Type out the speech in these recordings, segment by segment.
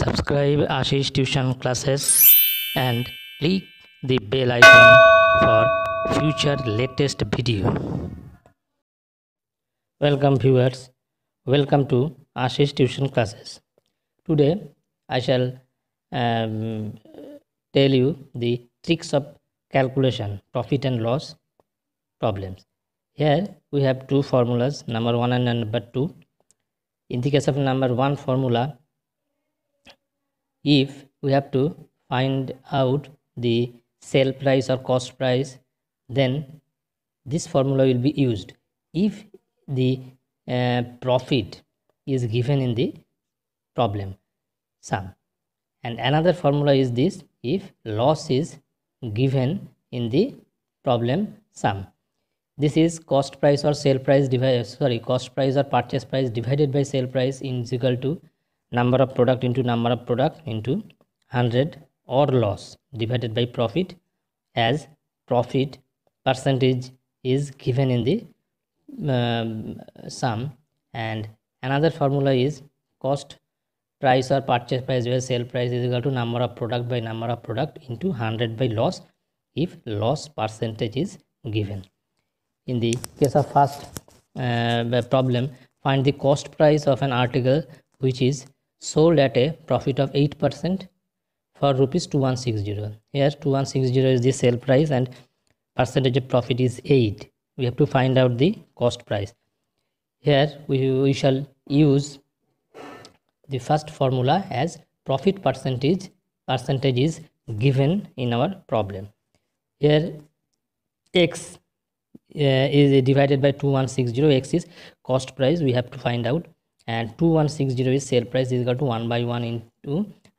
Subscribe Ashish Tuition Classes and click the bell icon for future latest video. Welcome viewers. Welcome to Ashish Tuition Classes. Today I shall um, tell you the tricks of calculation profit and loss problems. Here we have two formulas number 1 and number 2. In the case of number 1 formula if we have to find out the sale price or cost price then this formula will be used if the uh, profit is given in the problem sum and another formula is this if loss is given in the problem sum this is cost price or sale price divided sorry cost price or purchase price divided by sale price is equal to number of product into number of product into 100 or loss divided by profit as profit percentage is given in the uh, sum and another formula is cost price or purchase price where sale price is equal to number of product by number of product into 100 by loss if loss percentage is given in the case of first uh, problem find the cost price of an article which is sold at a profit of 8% for rupees 2160 here 2160 is the sale price and percentage of profit is 8 we have to find out the cost price here we, we shall use the first formula as profit percentage percentage is given in our problem here x uh, is divided by 2160 x is cost price we have to find out and 2160 is sale price is equal to 1 by 1 into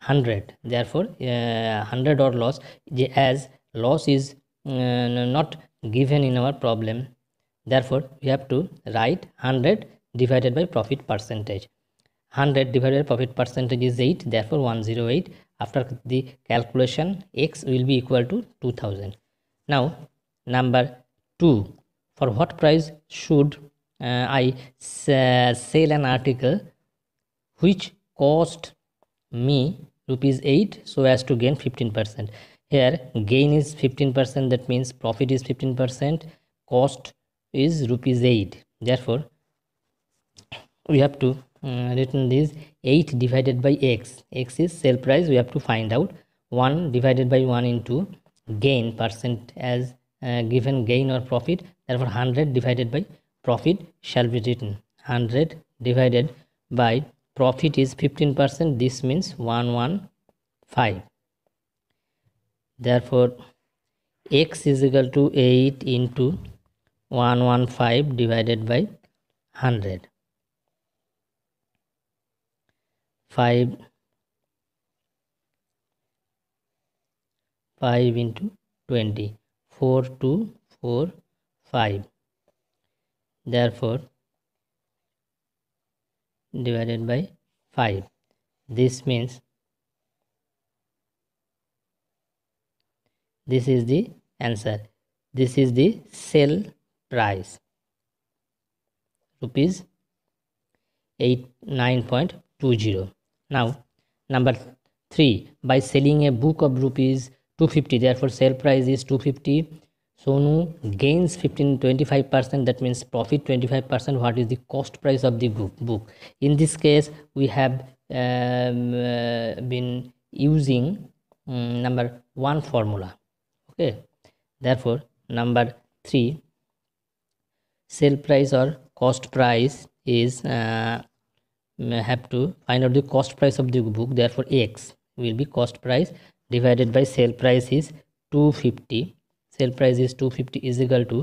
100 therefore uh, 100 or loss as loss is uh, not given in our problem therefore we have to write 100 divided by profit percentage 100 divided by profit percentage is 8 therefore 108 after the calculation x will be equal to 2000 now number 2 for what price should uh, I sell an article which cost me rupees 8 so as to gain 15% here gain is 15% that means profit is 15% cost is rupees 8 therefore we have to uh, written this 8 divided by x x is sale price we have to find out 1 divided by 1 into gain percent as uh, given gain or profit therefore 100 divided by profit shall be written 100 divided by profit is 15% this means 115 therefore x is equal to 8 into 115 divided by 100 5 5 into 20 4 to 4 5 therefore divided by 5 this means this is the answer this is the sale price rupees 8 9.20 now number 3 by selling a book of rupees 250 therefore sale price is 250 Sonu gains 15 25% that means profit 25% what is the cost price of the book in this case we have um, uh, been using um, number one formula okay therefore number three sale price or cost price is uh, mm, have to find out the cost price of the book therefore x will be cost price divided by sale price is 250 sale price is 250 is equal to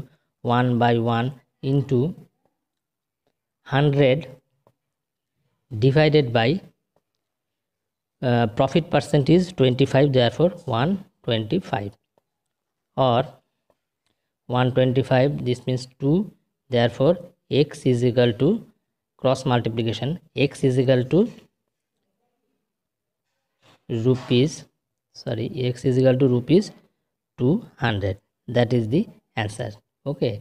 1 by 1 into 100 divided by uh, profit percent is 25 therefore 125 or 125 this means 2 therefore x is equal to cross multiplication x is equal to rupees sorry x is equal to rupees 200. that is the answer okay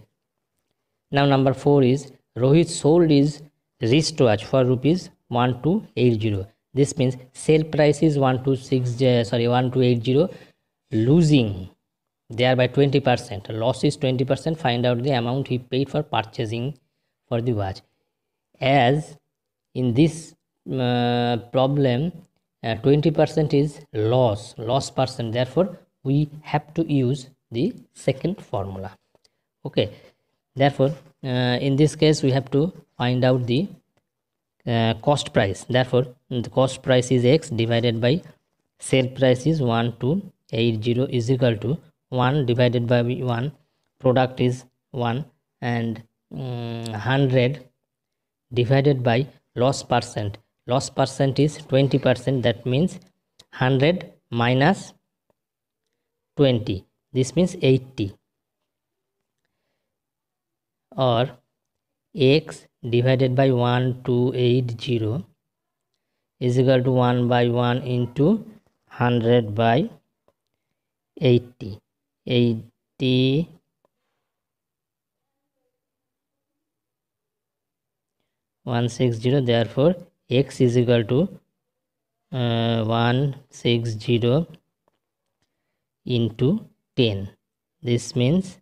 now number 4 is Rohit sold his wristwatch for rupees 1280 this means sale price is 126 uh, sorry 1280 losing thereby 20% loss is 20% find out the amount he paid for purchasing for the watch as in this uh, problem 20% uh, is loss loss percent therefore we have to use the second formula okay therefore uh, in this case we have to find out the uh, cost price therefore the cost price is x divided by sale price is 1280 is equal to 1 divided by 1 product is 1 and um, mm, 100 divided by loss percent loss percent is 20 percent that means 100 minus 20 this means 80 or x divided by 1280 is equal to 1 by 1 into 100 by 80 80 160 therefore x is equal to uh, 160 into 10 this means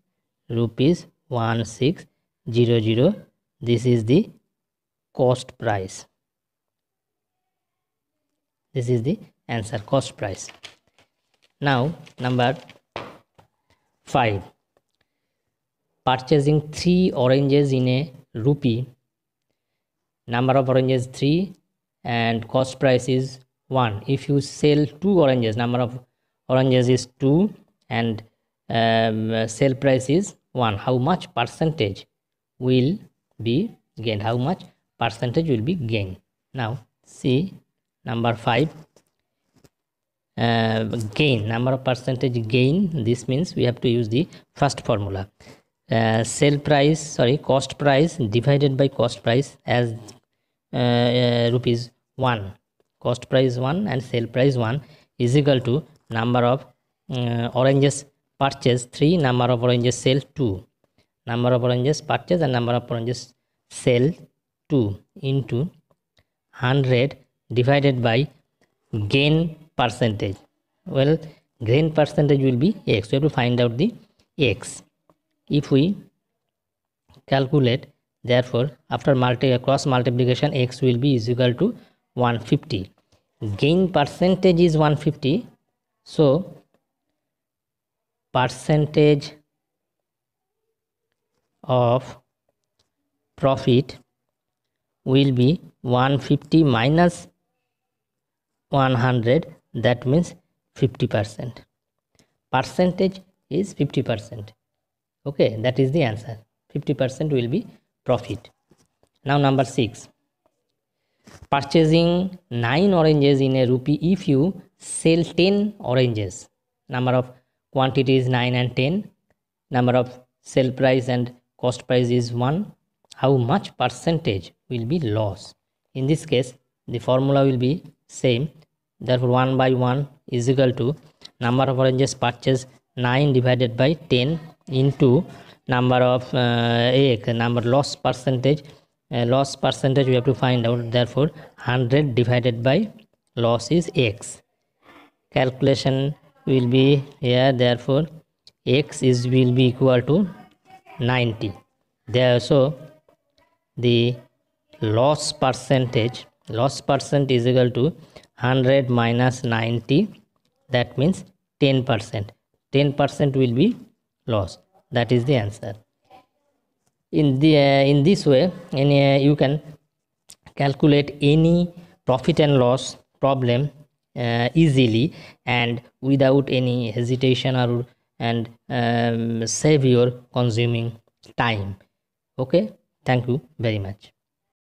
rupees 1600 this is the cost price this is the answer cost price now number 5 purchasing 3 oranges in a rupee number of oranges 3 and cost price is 1 if you sell 2 oranges number of oranges is 2 and um, sale price is 1 how much percentage will be gained how much percentage will be gained now see number 5 uh, gain number of percentage gain this means we have to use the first formula uh, sale price sorry cost price divided by cost price as uh, uh rupees 1 cost price 1 and sale price 1 is equal to number of uh, oranges purchased 3 number of oranges sell 2 number of oranges purchased and number of oranges sell 2 into 100 divided by gain percentage well gain percentage will be x we have to find out the x if we calculate therefore after multi cross multiplication x will be is equal to 150 gain percentage is 150 so percentage of profit will be 150 minus 100 that means 50 percent percentage is 50 percent okay that is the answer 50 percent will be profit now number six purchasing nine oranges in a rupee if you sell 10 oranges number of quantity is 9 and 10 number of sell price and cost price is 1 how much percentage will be loss in this case the formula will be same therefore 1 by 1 is equal to number of oranges purchased 9 divided by 10 into number of uh, egg number loss percentage uh, loss percentage we have to find out therefore 100 divided by loss is x calculation will be here therefore x is will be equal to 90 there so the loss percentage loss percent is equal to 100 minus 90 that means 10 percent 10 percent will be loss that is the answer in the uh, in this way in, uh, you can calculate any profit and loss problem uh, easily and without any hesitation or and um, save your consuming time okay thank you very much